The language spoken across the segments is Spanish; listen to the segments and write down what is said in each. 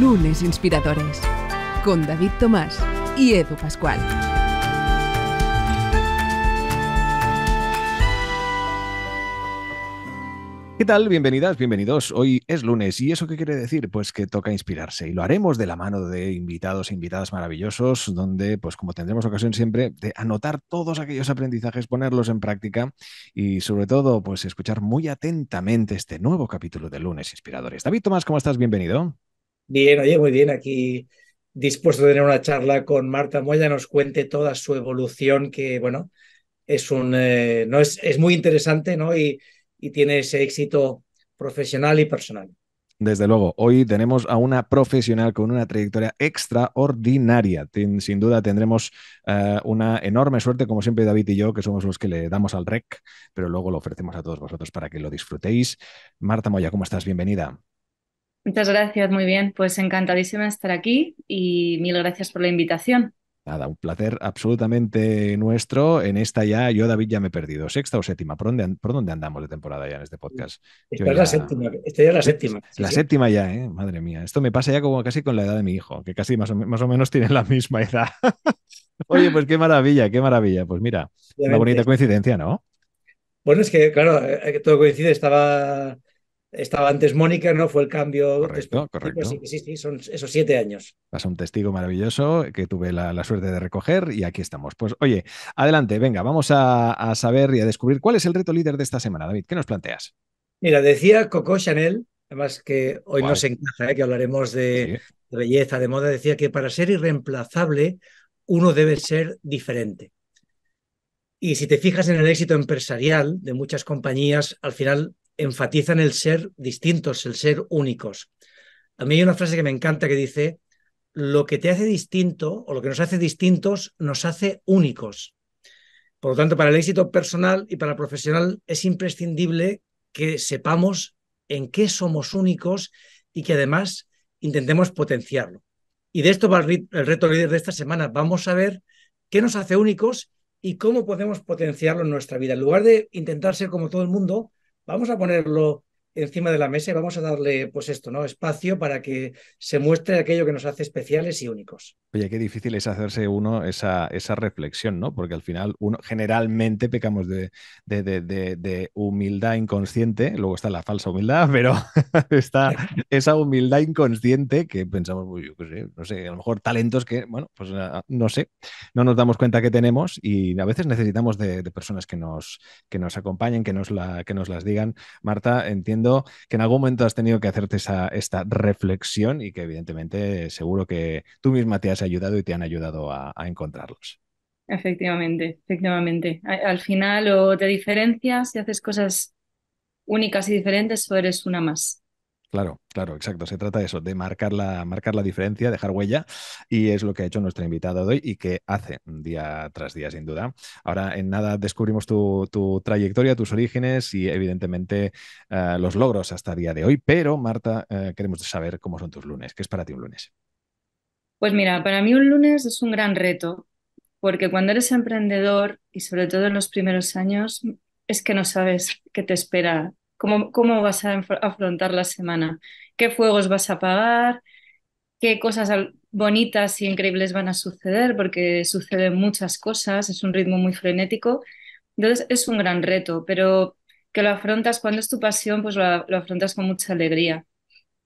Lunes Inspiradores con David Tomás y Edu Pascual. ¿Qué tal? Bienvenidas, bienvenidos. Hoy es lunes y eso qué quiere decir? Pues que toca inspirarse y lo haremos de la mano de invitados e invitadas maravillosos, donde pues como tendremos ocasión siempre de anotar todos aquellos aprendizajes, ponerlos en práctica y sobre todo pues escuchar muy atentamente este nuevo capítulo de lunes inspiradores. David Tomás, ¿cómo estás? Bienvenido. Bien, oye, muy bien, aquí dispuesto a tener una charla con Marta Moya, nos cuente toda su evolución, que bueno, es un eh, no es, es, muy interesante, ¿no? Y, y tiene ese éxito profesional y personal. Desde luego, hoy tenemos a una profesional con una trayectoria extraordinaria. sin duda tendremos eh, una enorme suerte, como siempre David y yo, que somos los que le damos al rec, pero luego lo ofrecemos a todos vosotros para que lo disfrutéis. Marta Moya, ¿cómo estás? Bienvenida. Muchas gracias, muy bien. Pues encantadísima estar aquí y mil gracias por la invitación. Nada, un placer absolutamente nuestro. En esta ya, yo David ya me he perdido. ¿Sexta o séptima? ¿Por dónde, por dónde andamos de temporada ya en este podcast? Esta es la séptima. Esta ya es la séptima. la séptima ya, ¿eh? Madre mía. Esto me pasa ya como casi con la edad de mi hijo, que casi más o, más o menos tiene la misma edad. Oye, pues qué maravilla, qué maravilla. Pues mira, una bonita coincidencia, ¿no? Bueno, es que, claro, eh, eh, todo coincide. Estaba estaba antes Mónica, ¿no? Fue el cambio. Correcto, correcto. Sí, sí, sí, son esos siete años. Vas un testigo maravilloso que tuve la, suerte de recoger y aquí estamos. Pues oye, adelante, venga, vamos a, saber y a descubrir cuál es el reto líder de esta semana, David. ¿Qué nos planteas? Mira, decía Coco Chanel, además que hoy nos encaja, ¿eh? que hablaremos de, de belleza, de moda, decía que para ser irreemplazable uno debe ser diferente. Y si te fijas en el éxito empresarial de muchas compañías, al final enfatizan el ser distintos, el ser únicos. A mí hay una frase que me encanta que dice, lo que te hace distinto o lo que nos hace distintos nos hace únicos. Por lo tanto, para el éxito personal y para el profesional es imprescindible que sepamos en qué somos únicos y que además intentemos potenciarlo. Y de esto va el, el reto líder de esta semana. Vamos a ver qué nos hace únicos y cómo podemos potenciarlo en nuestra vida. En lugar de intentar ser como todo el mundo, vamos a ponerlo encima de la mesa y vamos a darle, pues esto, ¿no? Espacio para que se muestre aquello que nos hace especiales y únicos. Oye, qué difícil es hacerse uno esa, reflexión, ¿no? Porque al final uno generalmente pecamos de, de, humildad inconsciente, luego está la falsa humildad, pero está esa humildad inconsciente que pensamos, yo no sé, a lo mejor talentos que, bueno, pues ah, ah, no sé, no nos damos cuenta que tenemos y a veces necesitamos de, personas que nos, que nos acompañen, que nos, la, que nos las digan. Marta, entiendo que en algún momento has tenido que hacerte esa, esta reflexión y que evidentemente seguro que tú misma te has ayudado y te han ayudado a, a encontrarlos. Efectivamente, efectivamente. Al final o te diferencias y haces cosas únicas y diferentes o eres una más. Claro, claro, exacto. Se trata de eso, de marcar la, marcar la diferencia, dejar huella, y es lo que ha hecho nuestra invitada de hoy y que hace día tras día, sin duda. Ahora, en nada, descubrimos tu, trayectoria, tus orígenes y, evidentemente, eh, los logros hasta día de hoy. Pero, Marta, eh, queremos saber cómo son tus lunes. ¿Qué es para ti un lunes? Pues mira, para mí un lunes es un gran reto, porque cuando eres emprendedor y sobre todo en los primeros años, es que no sabes qué te espera cómo, vas a afrontar la semana, qué fuegos vas a apagar, qué cosas bonitas y increíbles van a suceder, porque suceden muchas cosas, es un ritmo muy frenético. Entonces es un gran reto, pero que lo afrontas cuando es tu pasión, pues lo, afrontas con mucha alegría.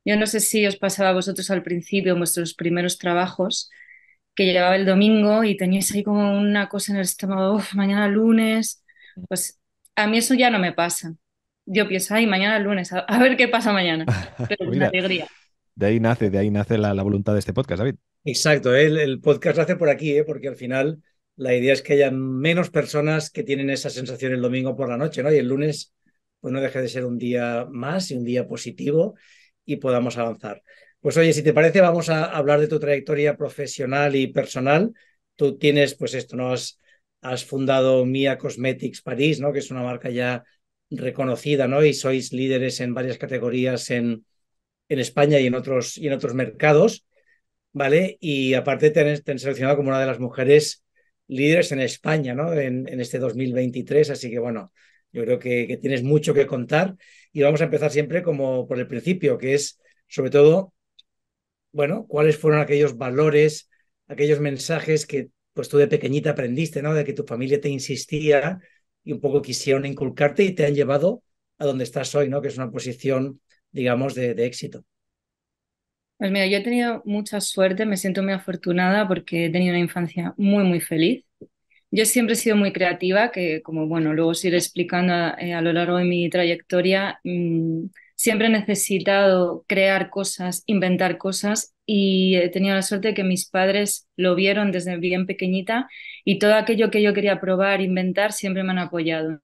Yo no sé si os pasaba a vosotros al principio, en vuestros primeros trabajos, que llegaba el domingo y teníais ahí como una cosa en el estómago, mañana lunes, pues a mí eso ya no me pasa yo pienso, ay, mañana es lunes, a, ver qué pasa mañana. alegría. De ahí nace, de ahí nace la, voluntad de este podcast, David. Exacto, el, el, podcast hace por aquí, ¿eh? porque al final la idea es que haya menos personas que tienen esa sensación el domingo por la noche, ¿no? Y el lunes, pues no deje de ser un día más y un día positivo y podamos avanzar. Pues oye, si te parece, vamos a hablar de tu trayectoria profesional y personal. Tú tienes, pues esto, ¿no? Has, has fundado Mia Cosmetics París, ¿no? Que es una marca ya reconocida, ¿no? Y sois líderes en varias categorías en, España y en otros, y en otros mercados, ¿vale? Y aparte te han, seleccionado como una de las mujeres líderes en España, ¿no? En, en este 2023, así que bueno, yo creo que, tienes mucho que contar y vamos a empezar siempre como por el principio, que es sobre todo, bueno, cuáles fueron aquellos valores, aquellos mensajes que pues tú de pequeñita aprendiste, ¿no? De que tu familia te insistía y un poco quisieron inculcarte y te han llevado a donde estás hoy, ¿no? Que es una posición, digamos, de, éxito. Pues mira, yo he tenido mucha suerte, me siento muy afortunada porque he tenido una infancia muy, muy feliz. Yo siempre he sido muy creativa, que como bueno, luego os iré explicando eh, a, lo largo de mi trayectoria, mm, siempre he necesitado crear cosas, inventar cosas y he tenido la suerte de que mis padres lo vieron desde bien pequeñita y todo aquello que yo quería probar, inventar, siempre me han apoyado.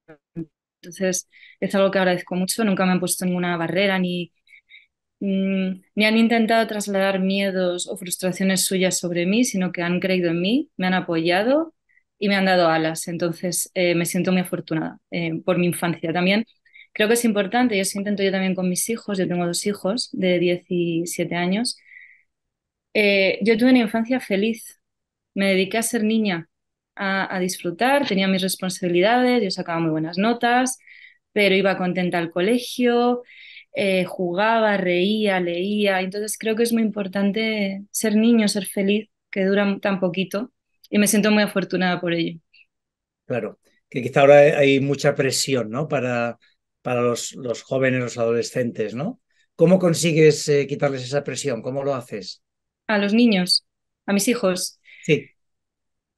Entonces es algo que agradezco mucho, nunca me han puesto ninguna barrera ni, mm, ni han intentado trasladar miedos o frustraciones suyas sobre mí, sino que han creído en mí, me han apoyado y me han dado alas. Entonces eh, me siento muy afortunada eh, por mi infancia también creo que es importante, yo sí intento yo también con mis hijos, yo tengo dos hijos de 17 años, eh, yo tuve una infancia feliz, me dediqué a ser niña, a, disfrutar, tenía mis responsabilidades, yo sacaba muy buenas notas, pero iba contenta al colegio, eh, jugaba, reía, leía, entonces creo que es muy importante ser niño, ser feliz, que dura tan poquito, y me siento muy afortunada por ello. Claro, que quizá ahora hay mucha presión, ¿no? Para para los, jóvenes, los adolescentes, ¿no? ¿Cómo consigues eh, quitarles esa presión? ¿Cómo lo haces? A los niños, a mis hijos. Sí.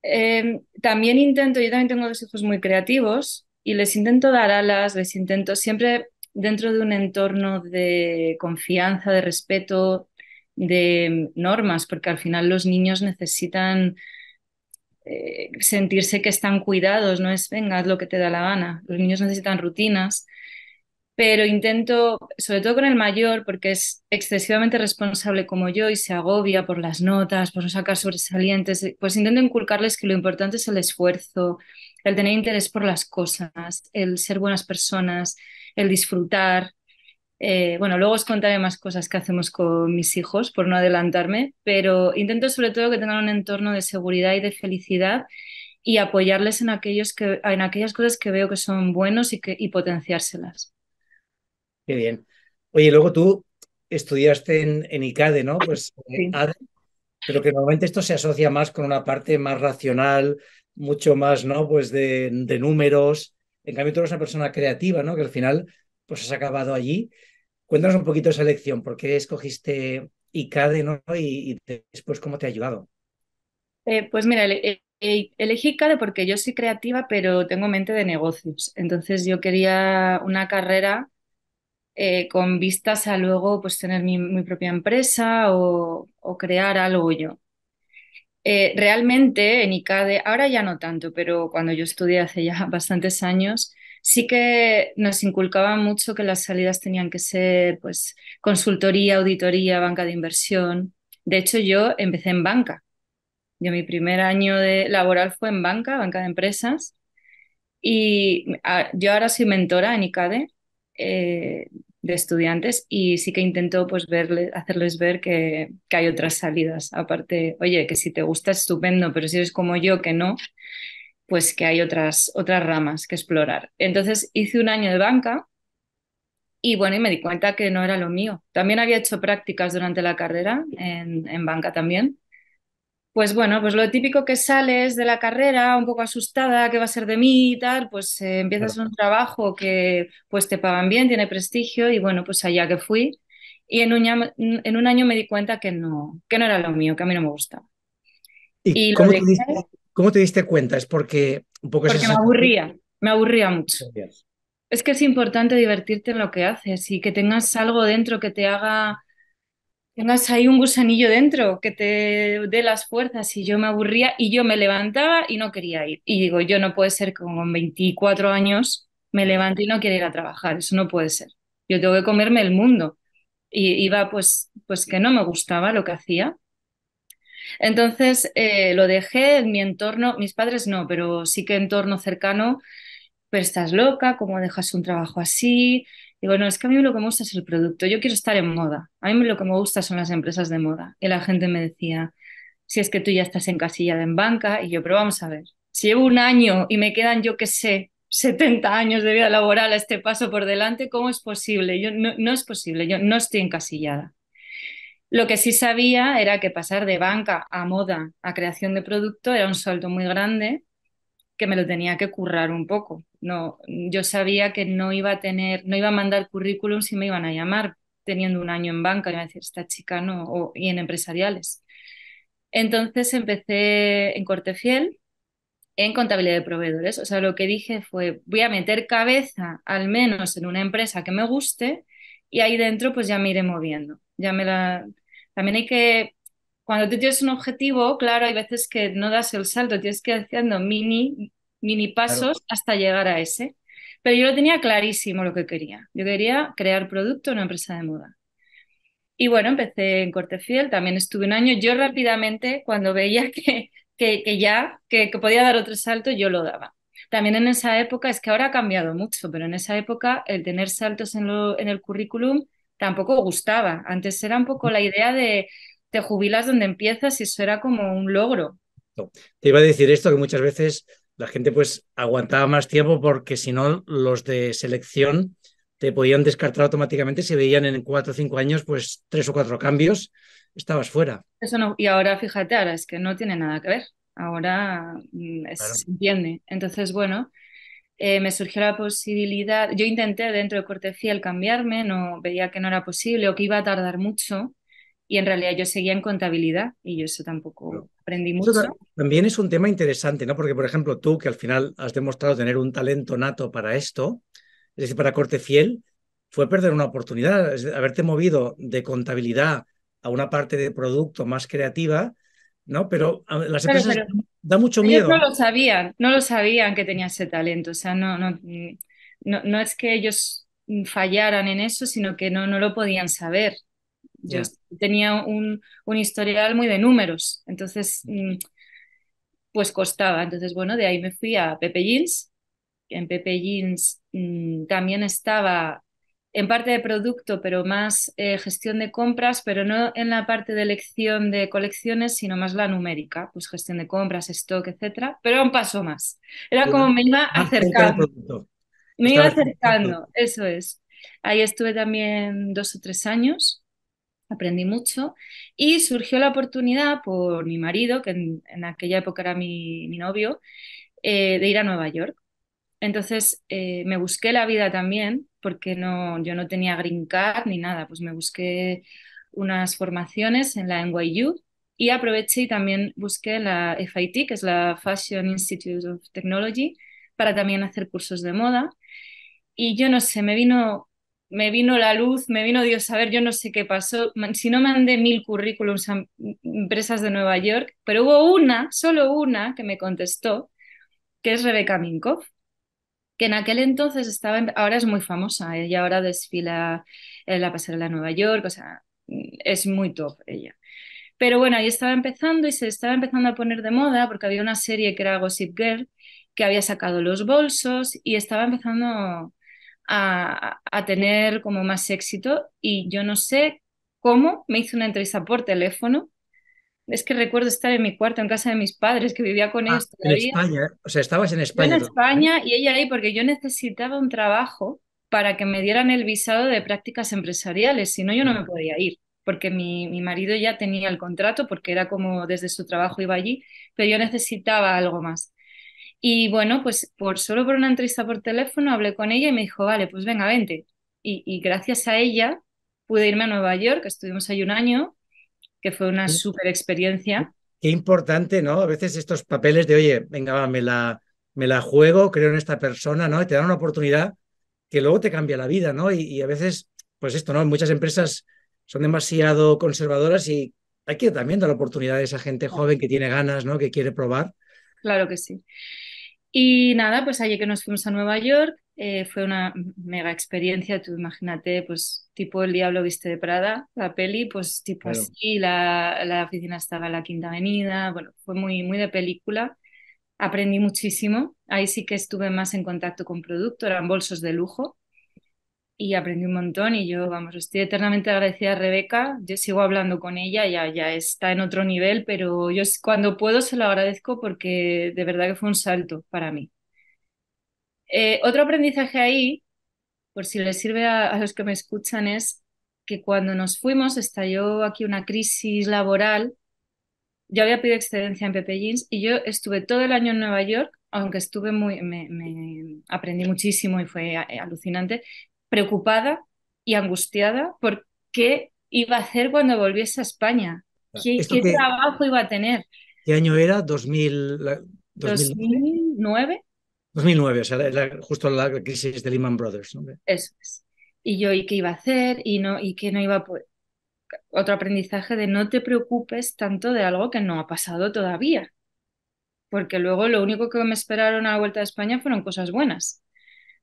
Em, también intento, yo también tengo dos hijos muy creativos y les intento dar alas, les intento siempre dentro de un entorno de confianza, de respeto, de em, normas, porque al final los niños necesitan eh, sentirse que están cuidados, no es venga, haz lo que te da la gana. Los niños necesitan rutinas pero intento, sobre todo con el mayor, porque es excesivamente responsable como yo y se agobia por las notas, por no sacar sobresalientes, pues intento inculcarles que lo importante es el esfuerzo, el tener interés por las cosas, el ser buenas personas, el disfrutar. Eh, bueno, luego os contaré más cosas que hacemos con mis hijos, por no adelantarme, pero intento sobre todo que tengan un entorno de seguridad y de felicidad y apoyarles en, aquellos que, en aquellas cosas que veo que son buenos y, que, y potenciárselas. Qué bien. Oye, luego tú estudiaste en, ICADE, ¿no? Pues eh, ADE, pero que normalmente esto se asocia más con una parte más racional, mucho más, ¿no? Pues de, números. En cambio, tú eres una persona creativa, ¿no? Que al final, pues has acabado allí. Cuéntanos un poquito esa elección, ¿por qué escogiste ICADE, ¿no? Y, después, ¿cómo te ha ayudado? Eh, pues mira, eh, elegí ICADE porque yo soy creativa, pero tengo mente de negocios. Entonces, yo quería una carrera eh, con vistas a luego pues, tener mi, propia empresa o, crear algo yo. Eh, realmente en ICADE, ahora ya no tanto, pero cuando yo estudié hace ya bastantes años, sí que nos inculcaba mucho que las salidas tenían que ser pues consultoría, auditoría, banca de inversión. De hecho, yo empecé en banca. Yo mi primer año de laboral fue en banca, banca de empresas. Y ah, yo ahora soy mentora en ICADE. Eh, de estudiantes y sí que intento pues hacerles ver que, hay otras salidas. Aparte, oye, que si te gusta estupendo, pero si eres como yo que no, pues que hay otras, otras ramas que explorar. Entonces hice un año de banca y bueno, y me di cuenta que no era lo mío. También había hecho prácticas durante la carrera en, en banca también, pues bueno, pues lo típico que sales de la carrera un poco asustada, ¿qué va a ser de mí y tal? Pues eh, empiezas un trabajo que pues te pagan bien, tiene prestigio y bueno, pues allá que fui. Y en un, año me di cuenta que no, que no era lo mío, que a mí no me gustaba. ¿Y, y cómo te diste, cuenta? Es porque un poco Porque me aburría, me aburría mucho. Es que es importante divertirte en lo que haces y que tengas algo dentro que te haga tengas ahí un gusanillo dentro que te dé las fuerzas y yo me aburría y yo me levantaba y no quería ir. Y digo, yo no puede ser que con 24 años me levante y no quiera ir a trabajar, eso no puede ser. Yo tengo que comerme el mundo. Y iba pues, pues que no me gustaba lo que hacía. Entonces eh, lo dejé en mi entorno, mis padres no, pero sí que entorno cercano, pero estás loca, ¿cómo dejas un trabajo así? Digo, no, es que a mí lo que me gusta es el producto, yo quiero estar en moda, a mí lo que me gusta son las empresas de moda. Y la gente me decía, si es que tú ya estás encasillada en banca, y yo, pero vamos a ver, si llevo un año y me quedan, yo qué sé, 70 años de vida laboral a este paso por delante, ¿cómo es posible? Yo, no, no es posible, yo no estoy encasillada. Lo que sí sabía era que pasar de banca a moda a creación de producto era un salto muy grande que me lo tenía que currar un poco. No, yo sabía que no iba a tener, no iba a mandar currículum si me iban a llamar teniendo un año en banca, iba a decir, esta chica no, y en empresariales. Entonces empecé en Corte Fiel, en contabilidad de proveedores. O sea, lo que dije fue, voy a meter cabeza al menos en una empresa que me guste y ahí dentro pues ya me iré moviendo. Ya me la... También hay que cuando tú tienes un objetivo, claro, hay veces que no das el salto, tienes que ir haciendo mini, mini pasos hasta llegar a ese. Pero yo lo tenía clarísimo lo que quería. Yo quería crear producto en una empresa de moda. Y bueno, empecé en Corte Fiel, también estuve un año. Yo rápidamente, cuando veía que, que, que ya, que, podía dar otro salto, yo lo daba. También en esa época, es que ahora ha cambiado mucho, pero en esa época el tener saltos en el currículum tampoco gustaba. Antes era un poco la idea de, te jubilas donde empiezas y eso era como un logro. Te iba a decir esto, que muchas veces la gente pues aguantaba más tiempo porque si no los de selección te podían descartar automáticamente si veían en cuatro o cinco años pues tres o cuatro cambios, estabas fuera. Eso no, y ahora fíjate, ahora es que no tiene nada que ver, ahora mm, se entiende. Entonces, bueno, eh, me surgió la posibilidad, yo intenté dentro de cortesía el cambiarme, no, veía que no era posible o que iba a tardar mucho y en realidad yo seguía en contabilidad y yo eso tampoco aprendí mucho. también es un tema interesante, ¿no? Porque, por ejemplo, tú que al final has demostrado tener un talento nato para esto, es decir, para corte fiel, fue perder una oportunidad, es haberte movido de contabilidad a una parte de producto más creativa, ¿no? Pero las empresas da mucho miedo. no lo sabían, no lo sabían que tenía ese talento, o sea, no, no, no, no es que ellos fallaran en eso, sino que no, no lo podían saber. Yo tenía un, historial muy de números, entonces mm, pues costaba. Entonces, bueno, de ahí me fui a Pepe Jeans. En Pepe Jeans mm, también estaba en parte de producto, pero más eh, gestión de compras, pero no en la parte de elección de colecciones, sino más la numérica, pues gestión de compras, stock, etcétera, pero un paso más. Era como me iba acercando. Me iba acercando, eso es. Ahí estuve también dos o tres años aprendí mucho y surgió la oportunidad por mi marido, que en, aquella época era mi, novio, eh, de ir a Nueva York. Entonces eh, me busqué la vida también, porque no, yo no tenía green card ni nada, pues me busqué unas formaciones en la NYU y aproveché y también busqué la FIT, que es la Fashion Institute of Technology, para también hacer cursos de moda. Y yo no sé, me vino me vino la luz, me vino Dios a ver, yo no sé qué pasó. Si no mandé mil currículums a empresas de Nueva York, pero hubo una, solo una, que me contestó, que es Rebeca Minkoff, que en aquel entonces estaba, ahora es muy famosa, ella ahora desfila en la pasarela de Nueva York, o sea, es muy top ella. Pero bueno, ahí estaba empezando y se estaba empezando a poner de moda porque había una serie que era Gossip Girl que había sacado los bolsos y estaba empezando a, tener como más éxito y yo no sé cómo me hizo una entrevista por teléfono es que recuerdo estar en mi cuarto en casa de mis padres, que vivía con esto ah, ellos En España, ¿eh? o sea, estabas en España. en ¿eh? España y ella ahí, porque yo necesitaba un trabajo para que me dieran el visado de prácticas empresariales, si no yo no me mm. podía ir, porque mi, mi, marido ya tenía el contrato, porque era como desde su trabajo iba allí, pero yo necesitaba algo más. Y bueno, pues por solo por una entrevista por teléfono hablé con ella y me dijo, vale, pues venga, vente. Y, gracias a ella pude irme a Nueva York, estuvimos ahí un año, que fue una súper experiencia. Qué importante, ¿no? A veces estos papeles de, oye, venga, me la, me la juego, creo en esta persona, ¿no? Y te dan una oportunidad que luego te cambia la vida, ¿no? Y, y a veces, pues esto, ¿no? Muchas empresas son demasiado conservadoras y hay que también dar la oportunidad a esa gente joven que tiene ganas, ¿no? Que quiere probar Claro que sí. Y nada, pues ayer que nos fuimos a Nueva York, eh, fue una mega experiencia, tú imagínate, pues tipo El Diablo Viste de Prada, la peli, pues tipo así, la, la, oficina estaba en la Quinta Avenida, bueno, fue muy, muy de película, aprendí muchísimo, ahí sí que estuve más en contacto con producto, eran bolsos de lujo, y aprendí un montón y yo, vamos, estoy eternamente agradecida a Rebeca, yo sigo hablando con ella, ya, ya está en otro nivel, pero yo cuando puedo se lo agradezco porque de verdad que fue un salto para mí. Eh, otro aprendizaje ahí, por si les sirve a, los que me escuchan, es que cuando nos fuimos estalló aquí una crisis laboral. Yo había pedido excedencia en Pepe Jeans y yo estuve todo el año en Nueva York aunque estuve muy, me, aprendí muchísimo y fue eh, alucinante, preocupada y angustiada por qué iba a hacer cuando volviese a España, qué, trabajo iba a tener. ¿Qué año era? 2000, 2009. 2009, o sea, justo la crisis de Lehman Brothers. Eso es. Y yo, ¿y qué iba a hacer? Y, no, y qué no iba a poder. Otro aprendizaje de no te preocupes tanto de algo que no ha pasado todavía. Porque luego lo único que me esperaron a la vuelta de España fueron cosas buenas.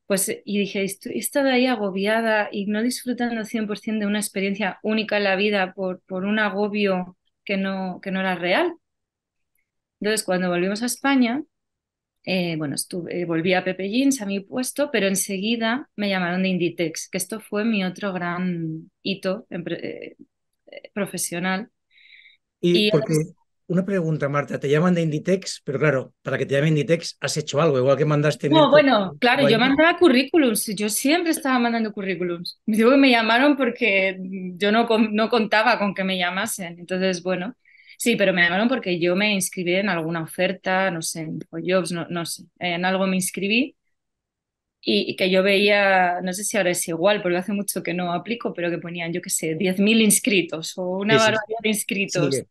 Pues, eh, y dije, estado ahí agobiada y no disfrutando 100% de una experiencia única en la vida por, por un agobio que no, que no era real. Entonces, cuando volvimos a España, eh, bueno, estuve, eh, volví a Pepe Jeans, a mi puesto, pero enseguida me llamaron de Inditex, que esto fue mi otro gran hito profesional. Y, una pregunta, Marta, te llaman de Inditex, pero claro, para que te llamen Inditex has hecho algo, igual que mandaste... No, bueno, claro, yo mandaba currículums, yo siempre estaba mandando currículums. Me digo que me llamaron porque yo no, no contaba con que me llamasen, entonces, bueno, sí, pero me llamaron porque yo me inscribí en alguna oferta, no sé, en Jobs, no, sé, en algo me inscribí y, que yo veía, no sé si ahora es igual, porque hace mucho que no aplico, pero que ponían, yo qué sé, 10.000 inscritos o una barbaridad de inscritos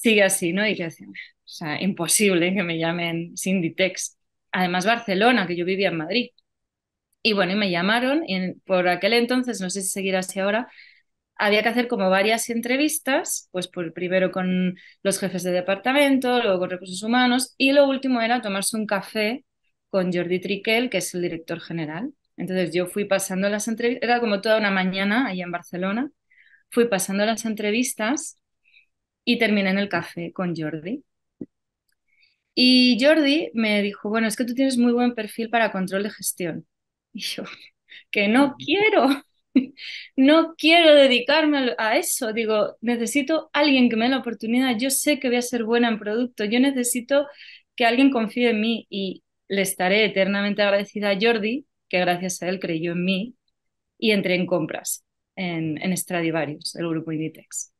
sigue así, ¿no? Y decía, o sea, imposible que me llamen Cindy Tex. Además, Barcelona, que yo vivía en Madrid. Y bueno, y me llamaron, y por aquel entonces, no sé si seguirá así ahora, había que hacer como varias entrevistas, pues por, primero con los jefes de departamento, luego con recursos humanos, y lo último era tomarse un café con Jordi Triquel, que es el director general. Entonces yo fui pasando las entrevistas, era como toda una mañana ahí en Barcelona, fui pasando las entrevistas y terminé en el café con Jordi. Y Jordi me dijo, bueno, es que tú tienes muy buen perfil para control de gestión. Y yo, que no quiero, no quiero dedicarme a eso. Digo, necesito alguien que me dé la oportunidad. Yo sé que voy a ser buena en producto. Yo necesito que alguien confíe en mí y le estaré eternamente agradecida a Jordi, que gracias a él creyó en mí y entré en compras en, en Stradivarius, el grupo Inditex.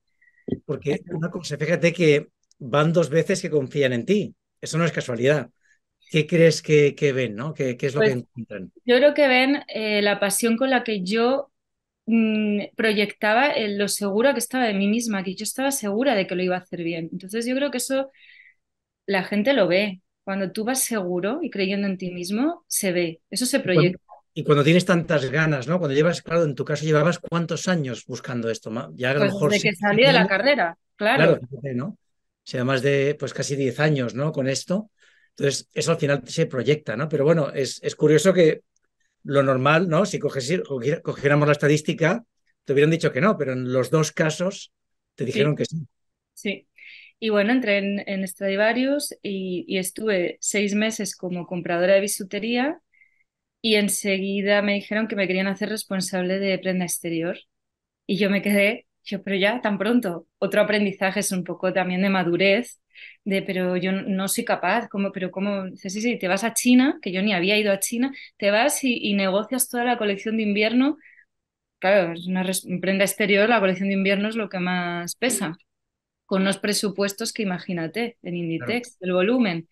Porque una cosa, fíjate que van dos veces que confían en ti. Eso no es casualidad. ¿Qué crees que, ven? ¿no? ¿Qué, ¿Qué, es lo que pues encuentran? Yo creo que ven eh, la pasión con la que yo mm, proyectaba eh, lo segura que estaba de mí misma, que yo estaba segura de que lo iba a hacer bien. Entonces yo creo que eso la gente lo ve. Cuando tú vas seguro y creyendo en ti mismo, se ve, eso se proyecta. Y cuando tienes tantas ganas, ¿no? Cuando llevas, claro, en tu caso llevabas cuántos años buscando esto, ya a lo pues mejor... Desde que salí de la carrera, claro. Claro, ¿no? O sea, más de, pues casi 10 años, ¿no? Con esto. Entonces, eso al final se proyecta, ¿no? Pero bueno, es, es curioso que lo normal, ¿no? Si coges, cogiéramos la estadística, te hubieran dicho que no, pero en los dos casos te dijeron que sí. Sí. Y bueno, entré en, en Stradivarius y, estuve seis meses como compradora de bisutería y enseguida me dijeron que me querían hacer responsable de prenda exterior. Y yo me quedé, yo, pero ya, tan pronto. Otro aprendizaje es un poco también de madurez, de, pero yo no soy capaz, como, pero cómo sí, sí, te vas a China, que yo ni había ido a China, te vas y, negocias toda la colección de invierno. Claro, es una prenda exterior, la colección de invierno es lo que más pesa, con unos presupuestos que imagínate, en Inditex, el volumen.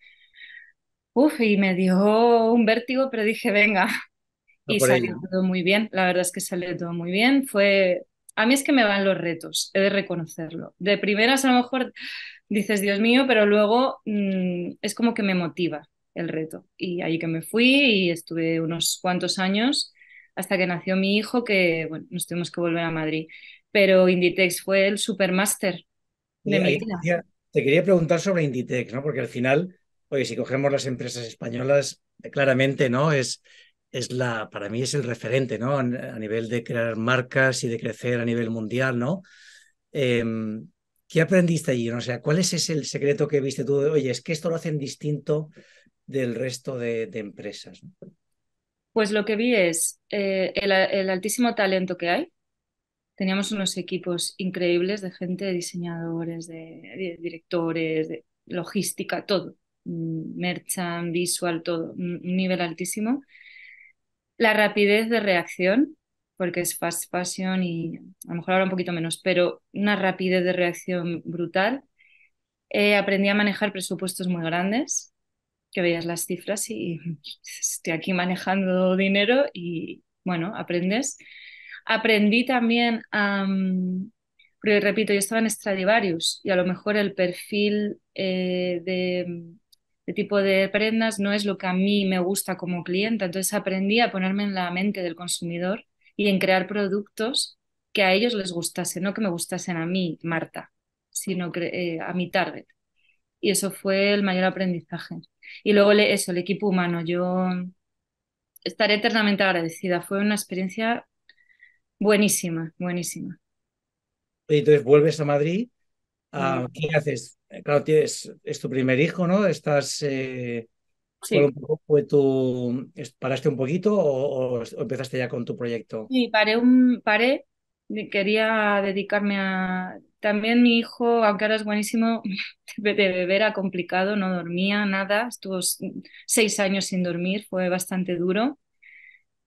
Uf, y me dio un vértigo, pero dije, venga. y salió todo muy bien, la verdad es que salió todo muy bien. Fue, a mí es que me van los retos, he de reconocerlo. De primeras a lo mejor dices, Dios mío, pero luego mm, es como que me motiva el reto. Y ahí que me fui y estuve unos cuantos años hasta que nació mi hijo, que bueno, nos tuvimos que volver a Madrid. Pero Inditex fue el supermaster de mi vida. Te quería preguntar sobre Inditex, ¿no? Porque al final Oye, si cogemos las empresas españolas, claramente, ¿no? Es, es la, para mí es el referente, ¿no? A, nivel de crear marcas y de crecer a nivel mundial, ¿no? Em, ¿Qué aprendiste allí? O sea, ¿cuál es ese el secreto que viste tú? Oye, es que esto lo hacen distinto del resto de, empresas. Pues lo que vi es eh, el, altísimo talento que hay. Teníamos unos equipos increíbles de gente, de diseñadores, de directores, de logística, todo. Mm, merchant, visual, todo, un nivel altísimo. La rapidez de reacción, porque es fast fashion y a lo mejor ahora un poquito menos, pero una rapidez de reacción brutal. Eh, aprendí a manejar presupuestos muy grandes, que veías las cifras y estoy aquí manejando dinero y bueno, aprendes. Aprendí también a... repito, yo estaba en Stradivarius y a lo mejor el perfil eh, de este tipo de prendas no es lo que a mí me gusta como clienta. Entonces aprendí a ponerme en la mente del consumidor y en crear productos que a ellos les gustasen, no que me gustasen a mí, Marta, sino que, eh, a mi target. Y eso fue el mayor aprendizaje. Y luego eso, el equipo humano. Yo estaré eternamente agradecida. Fue una experiencia buenísima, buenísima. Y entonces vuelves a Madrid Ah, mm. ¿Qué haces? Claro, es tu primer hijo, ¿no? Estás. Eh, ¿Paraste un poquito o, empezaste ya con tu proyecto? Sí, paré, un, Quería dedicarme a. También mi hijo, aunque ahora es buenísimo, de beber era complicado, no dormía nada. Estuvo seis años sin dormir, fue bastante duro.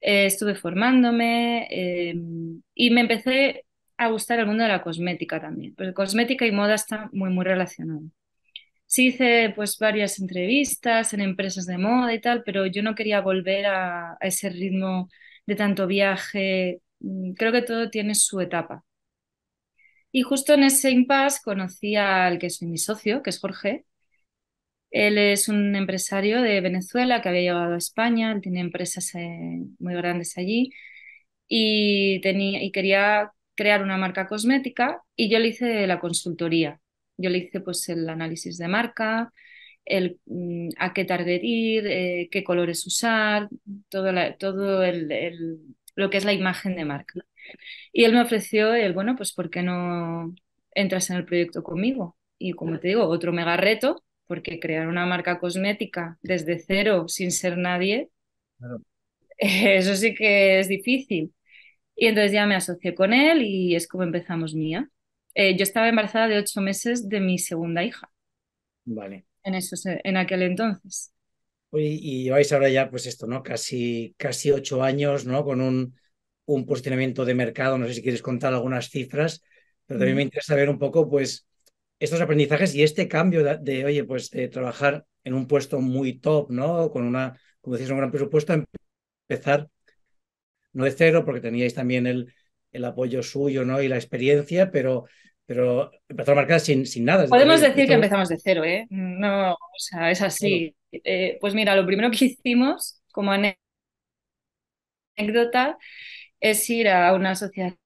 Eh, estuve formándome em, y me empecé a gustar el mundo de la cosmética también, porque cosmética y moda están muy, muy relacionados. Sí hice pues varias entrevistas en empresas de moda y tal, pero yo no quería volver a, ese ritmo de tanto viaje. Mm, creo que todo tiene su etapa. Y justo en ese impasse conocí al que soy mi socio, que es Jorge. Él es un empresario de Venezuela que había llegado a España, tiene empresas eh, muy grandes allí y, tenía, y quería crear una marca cosmética y yo le hice la consultoría. Yo le hice pues el análisis de marca, el, mm, a qué target ir, eh, qué colores usar, todo, todo lo que es la imagen de marca. Y él me ofreció el, bueno, pues ¿por qué no entras en el proyecto conmigo? Y como te digo, otro mega reto, porque crear una marca cosmética desde cero, sin ser nadie, eso sí que es difícil. Y entonces ya me asocié con él y es como empezamos mía. Eh, yo estaba embarazada de ocho meses de mi segunda hija. Vale. En, eso, en aquel entonces. Y, y ahora ya, pues esto, ¿no? Casi, casi ocho años, ¿no? Con un, un posicionamiento de mercado. No sé si quieres contar algunas cifras, pero también mm. me interesa ver un poco, pues, estos aprendizajes y este cambio de, oye, pues, de trabajar en un puesto muy top, ¿no? Con una, como decís, un gran presupuesto, empezar no es cero, porque teníais también el, apoyo suyo ¿no? y la experiencia, pero, pero empezó a marcar sin, nada. Podemos decir que empezamos de cero, ¿eh? No, o sea, es así. Eh, pues mira, lo primero que hicimos como anécdota es ir a una asociación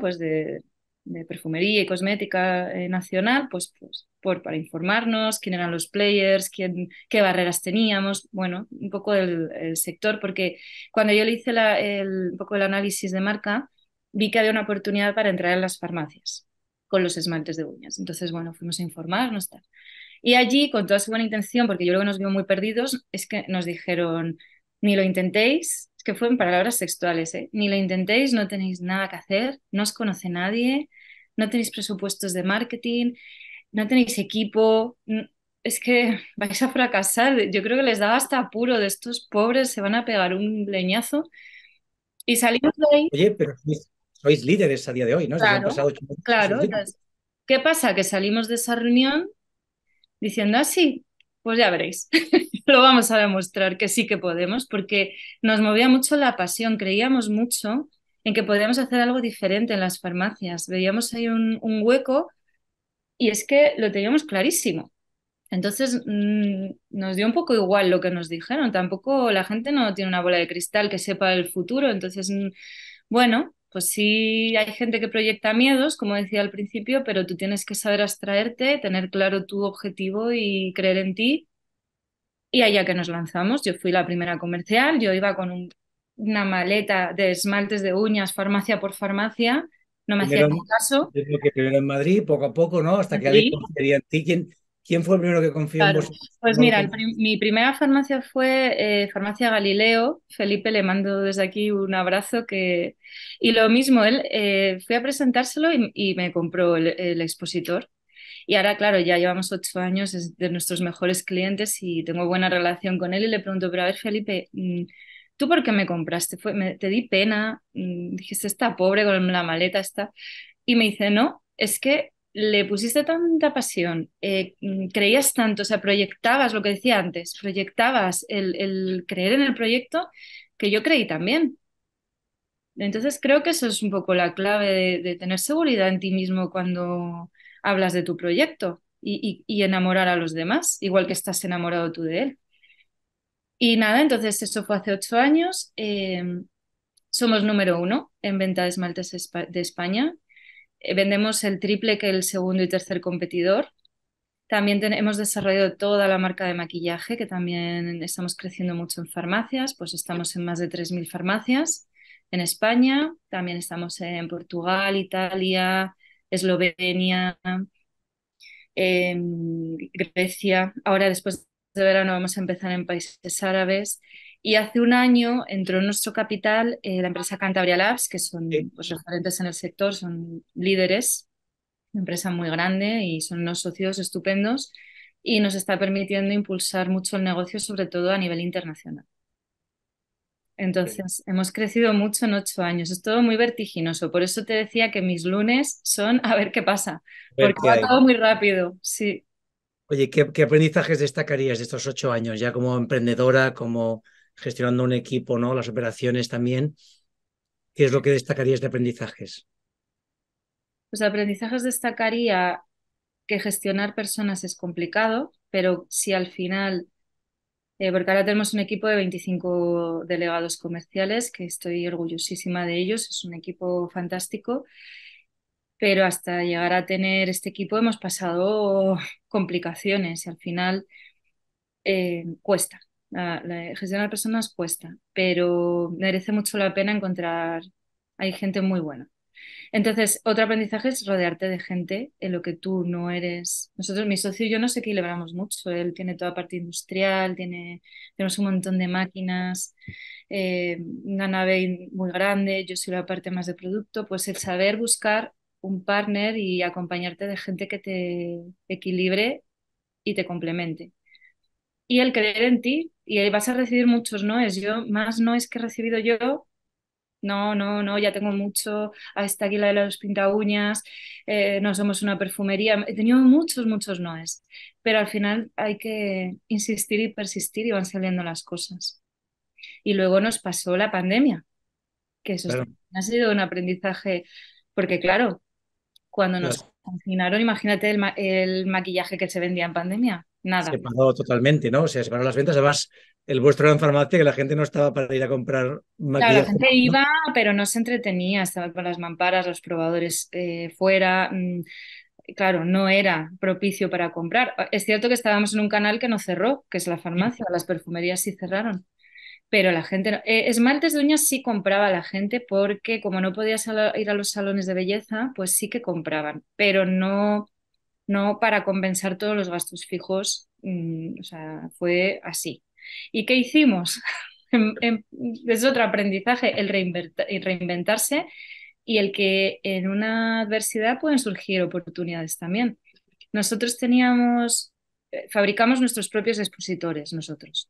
pues de de perfumería y cosmética eh, nacional, pues, pues por, para informarnos quién eran los players, quién, qué barreras teníamos, bueno, un poco el, sector, porque cuando yo le hice la, el, un poco el análisis de marca, vi que había una oportunidad para entrar en las farmacias con los esmaltes de uñas. Entonces, bueno, fuimos a informarnos. Y allí, con toda su buena intención, porque yo creo que nos vimos muy perdidos, es que nos dijeron, ni lo intentéis, que fueron palabras sexuales, ¿eh? ni lo intentéis, no tenéis nada que hacer, no os conoce nadie, no tenéis presupuestos de marketing, no tenéis equipo, es que vais a fracasar, yo creo que les daba hasta apuro de estos pobres, se van a pegar un leñazo. Y salimos de ahí. Oye, pero sois líderes a día de hoy, ¿no? Claro, claro. ¿Qué pasa? Que salimos de esa reunión diciendo así, ah, pues ya veréis, lo vamos a demostrar que sí que podemos, porque nos movía mucho la pasión, creíamos mucho en que podíamos hacer algo diferente en las farmacias. Veíamos ahí un, hueco y es que lo teníamos clarísimo. Entonces mm, nos dio un poco igual lo que nos dijeron. Tampoco la gente no tiene una bola de cristal que sepa el futuro. Entonces, mm, bueno, pues sí hay gente que proyecta miedos, como decía al principio, pero tú tienes que saber abstraerte, tener claro tu objetivo y creer en ti. Y allá que nos lanzamos, yo fui la primera comercial, yo iba con una maleta de esmaltes de uñas, farmacia por farmacia, no me hacía caso. Es lo que primero en Madrid, poco a poco, ¿no? Hasta que alguien en ti. ¿Quién fue el primero que confió en vosotros? Pues mira, mi primera farmacia fue eh, Farmacia Galileo. Felipe, le mando desde aquí un abrazo. Que... Y lo mismo, él eh, fui a presentárselo y, me compró el, expositor. Y ahora, claro, ya llevamos ocho años, es de nuestros mejores clientes y tengo buena relación con él. Y le pregunto, pero a ver, Felipe, mm, ¿tú por qué me compraste? te di pena, mm, dijiste, está pobre con la maleta, está. Y me dice, no, es que le pusiste tanta pasión, eh, mm, creías tanto, o sea, proyectabas lo que decía antes, proyectabas el, creer en el proyecto que yo creí también. Entonces creo que eso es un poco la clave de, tener seguridad en ti mismo cuando hablas de tu proyecto y, enamorar a los demás, igual que estás enamorado tú de él. Y nada, entonces eso fue hace ocho años. Eh, somos número uno en venta de esmaltes de España eh, vendemos el triple que el segundo y tercer competidor. También hemos desarrollado toda la marca de maquillaje, que también estamos creciendo mucho en farmacias, pues estamos en más de 3.000 farmacias en España, también estamos en Portugal, Italia, Eslovenia, em, Grecia. Ahora después de verano vamos a empezar en países árabes y hace un año entró en nuestro capital eh, la empresa Cantabria Labs, que son los pues, referentes en el sector, son líderes, una empresa muy grande y son unos socios estupendos y nos está permitiendo impulsar mucho el negocio, sobre todo a nivel internacional. Entonces, hemos crecido mucho en ocho años. Es todo muy vertiginoso. Por eso te decía que mis lunes son a ver qué pasa, porque ha va muy rápido. Sí. Oye, ¿qué, ¿qué aprendizajes destacarías de estos ocho años ya como emprendedora, como gestionando un equipo, ¿no? Las operaciones también. ¿Qué es lo que destacarías de aprendizajes? Pues de aprendizajes destacaría que gestionar personas es complicado, pero si al final, eh, porque ahora tenemos un equipo de 25 delegados comerciales, que estoy orgullosísima de ellos, es un equipo fantástico, pero hasta llegar a tener este equipo hemos pasado complicaciones y al final eh, cuesta, la, gestión de personas cuesta, pero merece mucho la pena encontrar, hay gente muy buena. Entonces, otro aprendizaje es rodearte de gente en lo que tú no eres. Nosotros, mi socio y yo, no sé equilibramos mucho. Él tiene toda parte industrial, tiene, tenemos un montón de máquinas, eh, una nave muy grande, yo soy la parte más de producto. Pues el saber buscar un partner y acompañarte de gente que te equilibre y te complemente y el creer en ti. Y vas a recibir muchos noes. Yo, más noes que he recibido yo, no, no, no, ya tengo mucho, hasta aquí la de los pinta uñas eh, no somos una perfumería. He tenido muchos, muchos noes. Pero al final hay que insistir y persistir y van saliendo las cosas. Y luego nos pasó la pandemia, que eso ha sido un aprendizaje, porque claro, cuando nos confinaron, imagínate el maquillaje que se vendía en pandemia. Nada. Separado totalmente, ¿no? O sea, pararon las ventas. Además, el vuestro era en farmacia que la gente no estaba para ir a comprar Claro, la gente iba, pero no se entretenía. Estaban con las mamparas, los probadores eh, fuera. Mm, claro, no era propicio para comprar. Es cierto que estábamos en un canal que no cerró, que es la farmacia. Las perfumerías sí cerraron pero la gente no. Eh, esmaltes de uñas sí compraba la gente porque como no podías ir a los salones de belleza, pues sí que compraban, pero no no para compensar todos los gastos fijos. Mm, o sea, fue así. ¿Y qué hicimos? Em, em, es otro aprendizaje, el, reinventarse y el que en una adversidad pueden surgir oportunidades también. Nosotros teníamos, eh, fabricamos nuestros propios expositores, nosotros.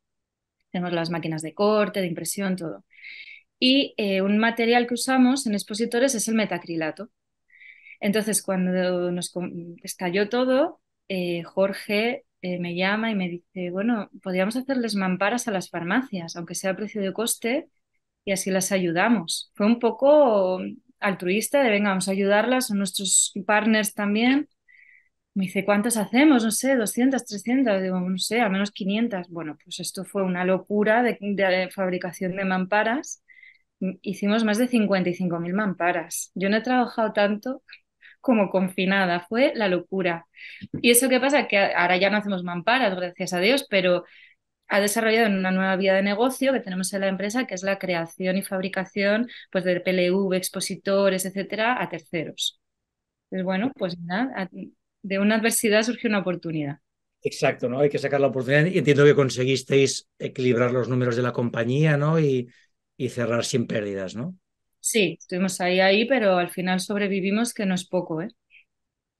Tenemos las máquinas de corte, de impresión, todo. Y eh, un material que usamos en expositores es el metacrilato. Entonces, cuando nos estalló todo, eh, Jorge eh, me llama y me dice, bueno, podríamos hacerles mamparas a las farmacias, aunque sea a precio de coste, y así las ayudamos. Fue un poco altruista de, venga, vamos a ayudarlas, son nuestros partners también. Me dice, ¿cuántas hacemos? No sé, 200, 300, digo, no sé, al menos 500. Bueno, pues esto fue una locura de, de fabricación de mamparas. Hicimos más de 55.000 mamparas. Yo no he trabajado tanto como confinada, fue la locura. Y eso qué pasa, que ahora ya no hacemos mamparas, gracias a Dios, pero ha desarrollado una nueva vía de negocio que tenemos en la empresa, que es la creación y fabricación pues, de PLV, expositores, etcétera, a terceros. Entonces, pues bueno, pues nada, de una adversidad surge una oportunidad. Exacto, ¿no? Hay que sacar la oportunidad. Y entiendo que conseguisteis equilibrar los números de la compañía, ¿no? y cerrar sin pérdidas, ¿no? Sí, estuvimos ahí, ahí, pero al final sobrevivimos, que no es poco, ¿eh?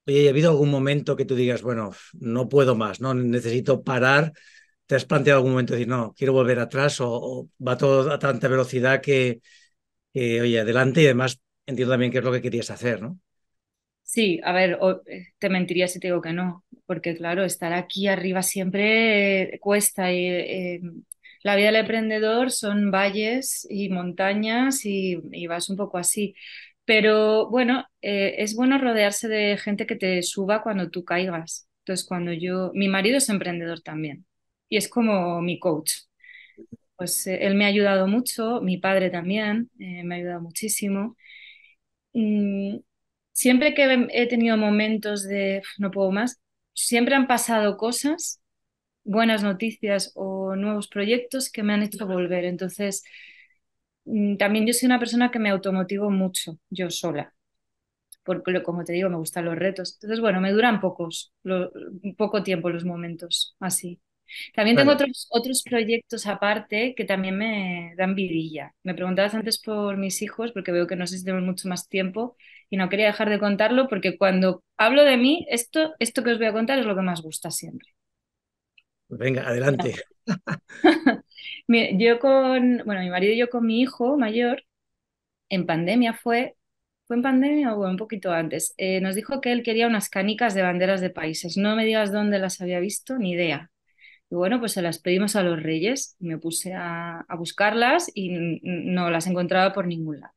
Oye, ¿y ha habido algún momento que tú digas, bueno, no puedo más, no necesito parar? ¿Te has planteado algún momento de decir, no, quiero volver atrás o, va todo a tanta velocidad que, oye, adelante y además entiendo también qué es lo que querías hacer, ¿no? Sí, a ver, eh, te mentiría si te digo que no, porque claro, estar aquí arriba siempre eh, cuesta y eh, la vida del emprendedor son valles y montañas y, y vas un poco así. Pero bueno, eh, es bueno rodearse de gente que te suba cuando tú caigas. Entonces, cuando yo, mi marido es emprendedor también y es como mi coach. Pues eh, él me ha ayudado mucho, mi padre también eh, me ha ayudado muchísimo. Mm, siempre que he tenido momentos de no puedo más, siempre han pasado cosas buenas noticias o nuevos proyectos que me han hecho volver. Entonces, mm, también yo soy una persona que me automotivo mucho yo sola, porque como te digo, me gustan los retos. Entonces, bueno, me duran pocos, poco tiempo los momentos así. También tengo otros, otros proyectos aparte que también me dan vidilla. Me preguntabas antes por mis hijos, porque veo que no sé si tenemos mucho más tiempo y no quería dejar de contarlo, porque cuando hablo de mí, esto, esto que os voy a contar es lo que más gusta siempre. Venga, adelante. yo con, bueno, mi marido y yo con mi hijo mayor, en pandemia fue, ¿fue en pandemia o un poquito antes? Eh, nos dijo que él quería unas canicas de banderas de países. No me digas dónde las había visto, ni idea. Y bueno, pues se las pedimos a los reyes. Me puse a, a buscarlas y no las encontraba por ningún lado.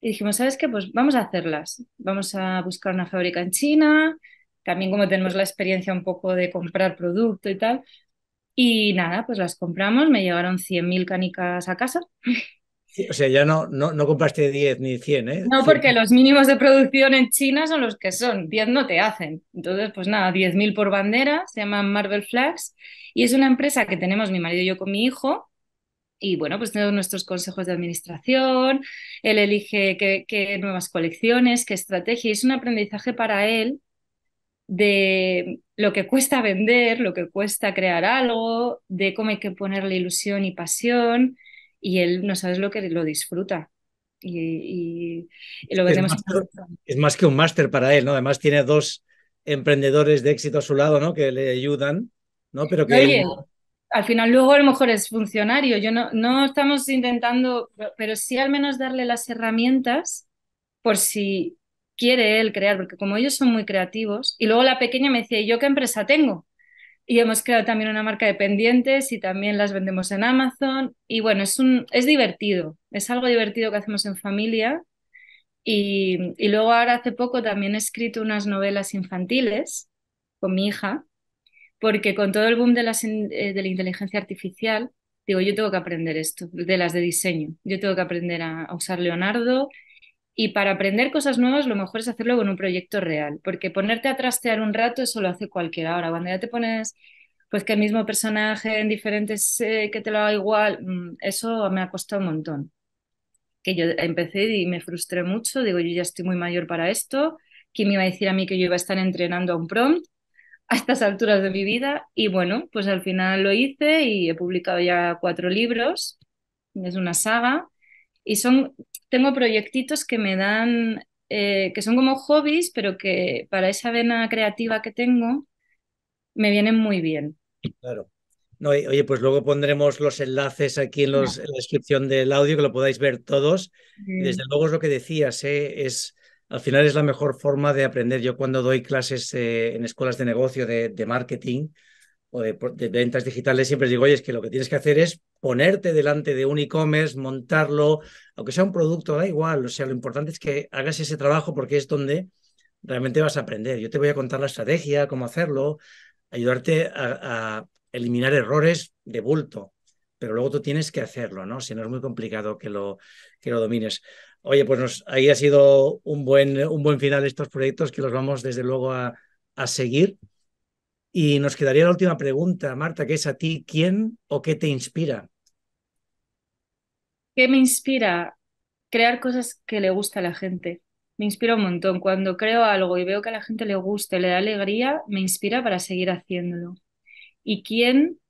Y dijimos, ¿sabes qué? Pues vamos a hacerlas. Vamos a buscar una fábrica en China, también como tenemos la experiencia un poco de comprar producto y tal. Y nada, pues las compramos, me llevaron 100.000 canicas a casa. O sea, ya no, no, no, compraste 10 ni 100, ¿eh? No, porque los mínimos de producción en China son los que son, 10 no te hacen. Entonces, pues nada, 10.000 por bandera, se llaman Marvel Flags, y es una empresa que tenemos mi marido y yo con mi hijo, y bueno, pues tenemos nuestros consejos de administración, él elige qué, qué nuevas colecciones, qué estrategia, y es un aprendizaje para él de lo que cuesta vender, lo que cuesta crear algo, de cómo hay que ponerle ilusión y pasión, y él no sabes lo que lo disfruta. Y, y, lo es más, es más que un máster para él, ¿no? Además tiene dos emprendedores de éxito a su lado, ¿no? Que le ayudan, ¿no? Pero que al final luego a lo mejor es funcionario. Yo no, no estamos intentando, pero sí al menos darle las herramientas por si quiere él crear, porque como ellos son muy creativos, y luego la pequeña me decía, ¿y yo qué empresa tengo? Y hemos creado también una marca de pendientes y también las vendemos en Amazon. Y bueno, es, un, es divertido, es algo divertido que hacemos en familia. Y, y luego ahora hace poco también he escrito unas novelas infantiles con mi hija, porque con todo el boom de, las, eh, de la inteligencia artificial, digo, yo tengo que aprender esto, de las de diseño. Yo tengo que aprender a usar Leonardo y para aprender cosas nuevas, lo mejor es hacerlo con un proyecto real, porque ponerte a trastear un rato, eso lo hace cualquiera. Ahora, cuando ya te pones, pues que el mismo personaje en diferentes, eh, que te lo haga igual, mm, eso me ha costado un montón. Que yo empecé y me frustré mucho, digo, yo ya estoy muy mayor para esto, ¿quién me iba a decir a mí que yo iba a estar entrenando a un prompt? a estas alturas de mi vida y bueno, pues al final lo hice y he publicado ya cuatro libros, es una saga y son tengo proyectitos que me dan, eh, que son como hobbies, pero que para esa vena creativa que tengo, me vienen muy bien. Claro. oye, pues luego pondremos los enlaces aquí en, los, la descripción del audio, que lo podáis ver todos. Y Desde luego es lo que decías, ¿eh? es, al final es la mejor forma de aprender. Yo cuando doy clases eh, en escuelas de negocio, de marketing, o de, ventas digitales siempre digo, oye, es que lo que tienes que hacer es ponerte delante de un e-commerce, montarlo, aunque sea un producto, da igual, o sea, lo importante es que hagas ese trabajo porque es donde realmente vas a aprender. Yo te voy a contar la estrategia, cómo hacerlo, ayudarte a, eliminar errores de bulto, pero luego tú tienes que hacerlo, ¿no? Si no es muy complicado que lo, que lo domines. Oye, pues ahí ha sido un buen, un buen final estos proyectos que los vamos desde luego a, a seguir y nos quedaría la última pregunta, Marta, que es a ti, ¿quién o qué te inspira? ¿Qué me inspira? Crear cosas que le gusta a la gente. Me inspira un montón. Cuando creo algo y veo que a la gente le gusta, le da alegría, me inspira para seguir haciéndolo. ¿Y quién?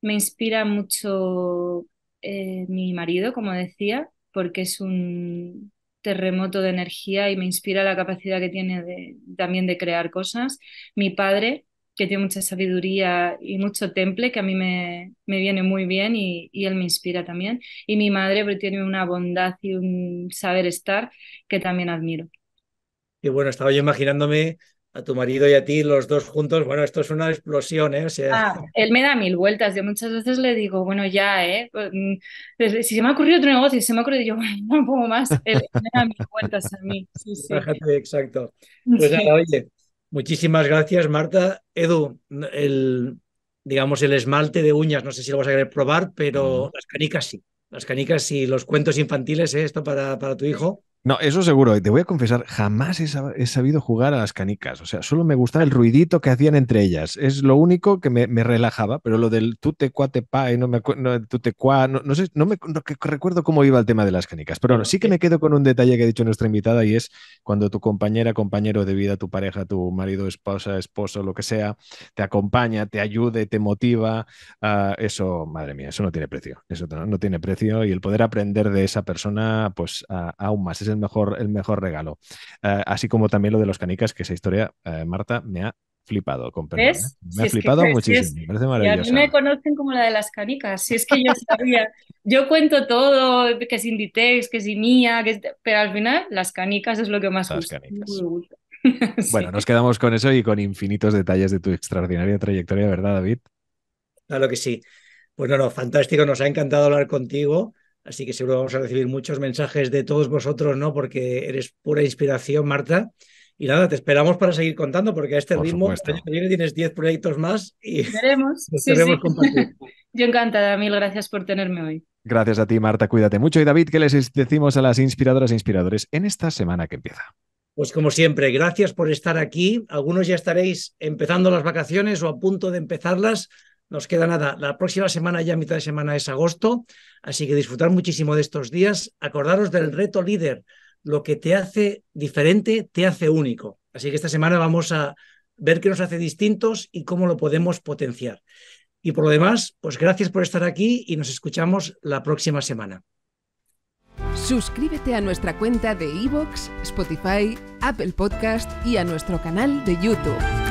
Me inspira mucho eh, mi marido, como decía, porque es un terremoto de energía y me inspira la capacidad que tiene también de crear cosas. Mi padre, que tiene mucha sabiduría y mucho temple, que a mí me, me viene muy bien y, y, él me inspira también. Y mi madre pues, tiene una bondad y un saber estar que también admiro. Y bueno, estaba yo imaginándome a tu marido y a ti los dos juntos. Bueno, esto es una explosión, ¿eh? Ah, él me da mil vueltas. Yo muchas veces le digo, bueno, ya, ¿eh? Pues, mm, ¿eh? Si se me ha ocurrido otro negocio, si se me ha ocurrido, yo, no pongo más. Él me da mil vueltas a mí. Sí, sí. exacto. Pues oye Muchísimas gracias, Marta. Edu, el, digamos, el esmalte de uñas, no sé si lo vas a querer probar, pero las canicas sí. Las canicas y los cuentos infantiles, ¿eh? esto para, para tu hijo. No, eso seguro. Te voy a confesar, jamás he, sabido jugar a las canicas. O sea, solo me gustaba el ruidito que hacían entre ellas. Es lo único que me, relajaba. Pero lo del tute cua te pa y no me no, tute cua, no, sé, no me recuerdo cómo iba el tema de las canicas. Pero sí que eh me quedo con un detalle que ha dicho nuestra invitada y es cuando tu compañera, compañero de vida, tu pareja, tu marido, esposa, esposo, lo que sea, te acompaña, te ayude, te motiva. Ah, eso, madre mía, eso no tiene precio. Eso no, tiene precio. Y el poder aprender de esa persona, pues aún más el mejor, el mejor regalo. Eh, así como también lo de los canicas, que esa historia, eh, Marta, me ha flipado, con ¿eh? Me ha flipado muchísimo, me a mí me conocen como la de las canicas, si es que yo sabía, yo cuento todo, que es Inditex, que es Mía, que pero al final las canicas es lo que más las Me Bueno, nos quedamos con eso y con infinitos detalles de tu extraordinaria trayectoria, ¿verdad, David? Claro que sí. Pues no, no, fantástico, nos ha encantado hablar contigo. Así que seguro vamos a recibir muchos mensajes de todos vosotros, ¿no? Porque eres pura inspiración, Marta. Y nada, te esperamos para seguir contando, porque a este ritmo, tienes 10 proyectos más y queremos! compartir. Yo encantada, mil gracias por tenerme hoy. Gracias a ti, Marta, cuídate mucho. Y David, ¿qué les decimos a las inspiradoras e inspiradores en esta semana que empieza? Pues como siempre, gracias por estar aquí. Algunos ya estaréis empezando las vacaciones o a punto de empezarlas. Nos queda nada. La próxima semana, ya mitad de semana, es agosto. Así que disfrutar muchísimo de estos días. Acordaros del reto líder. Lo que te hace diferente, te hace único. Así que esta semana vamos a ver qué nos hace distintos y cómo lo podemos potenciar. Y por lo demás, pues gracias por estar aquí y nos escuchamos la próxima semana. Suscríbete a nuestra cuenta de iVoox, Spotify, Apple Podcast y a nuestro canal de YouTube.